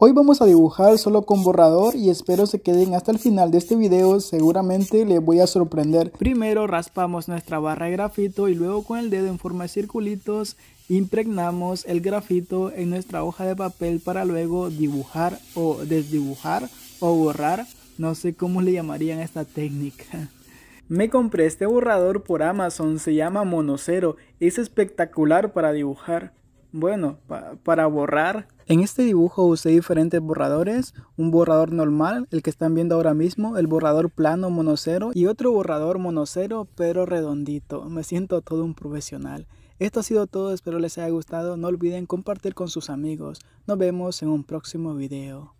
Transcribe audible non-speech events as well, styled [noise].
Hoy vamos a dibujar solo con borrador y espero se queden hasta el final de este video, seguramente les voy a sorprender. Primero raspamos nuestra barra de grafito y luego con el dedo en forma de circulitos impregnamos el grafito en nuestra hoja de papel para luego dibujar o desdibujar o borrar, no sé cómo le llamarían esta técnica. [laughs] Me compré este borrador por Amazon, se llama Monocero, es espectacular para dibujar. Bueno, para borrar. En este dibujo usé diferentes borradores, un borrador normal, el que están viendo ahora mismo, el borrador plano monocero y otro borrador monocero pero redondito. Me siento todo un profesional. Esto ha sido todo, espero les haya gustado, no olviden compartir con sus amigos. Nos vemos en un próximo video.